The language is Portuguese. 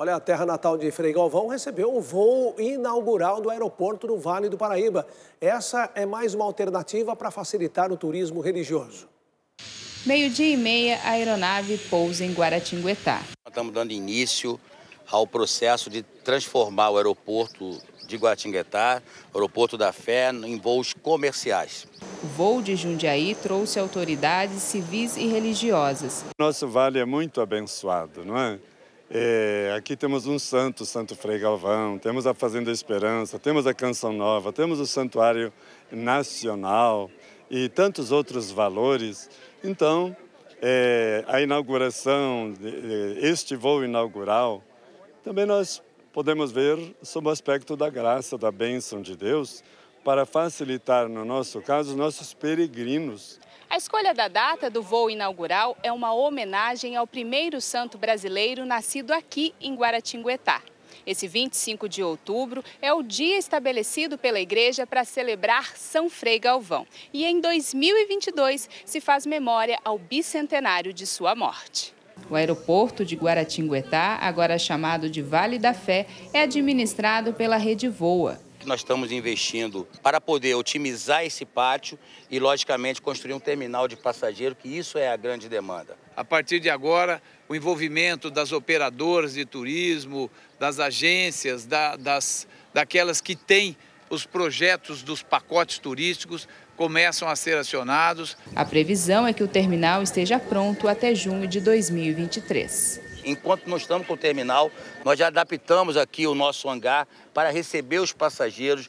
Olha, a terra natal de Frei Galvão recebeu o voo inaugural do aeroporto do Vale do Paraíba. Essa é mais uma alternativa para facilitar o turismo religioso. Meio-dia e meia, a aeronave pousa em Guaratinguetá. Estamos dando início ao processo de transformar o aeroporto de Guaratinguetá, aeroporto da fé, em voos comerciais. O voo de Jundiaí trouxe autoridades civis e religiosas. Nosso vale é muito abençoado, não é? É, aqui temos um santo, Santo Frei Galvão, temos a Fazenda Esperança, temos a Canção Nova, temos o Santuário Nacional e tantos outros valores. Então, é, a inauguração, é, este voo inaugural, também nós podemos ver sob o aspecto da graça, da bênção de Deus, para facilitar, no nosso caso, nossos peregrinos. A escolha da data do voo inaugural é uma homenagem ao primeiro santo brasileiro nascido aqui em Guaratinguetá. Esse 25 de outubro é o dia estabelecido pela igreja para celebrar São Frei Galvão. E em 2022 se faz memória ao bicentenário de sua morte. O aeroporto de Guaratinguetá, agora chamado de Vale da Fé, é administrado pela Rede Voa nós estamos investindo para poder otimizar esse pátio e, logicamente, construir um terminal de passageiro, que isso é a grande demanda. A partir de agora, o envolvimento das operadoras de turismo, das agências, da, das, daquelas que têm os projetos dos pacotes turísticos começam a ser acionados. A previsão é que o terminal esteja pronto até junho de 2023. Enquanto nós estamos com o terminal, nós já adaptamos aqui o nosso hangar para receber os passageiros.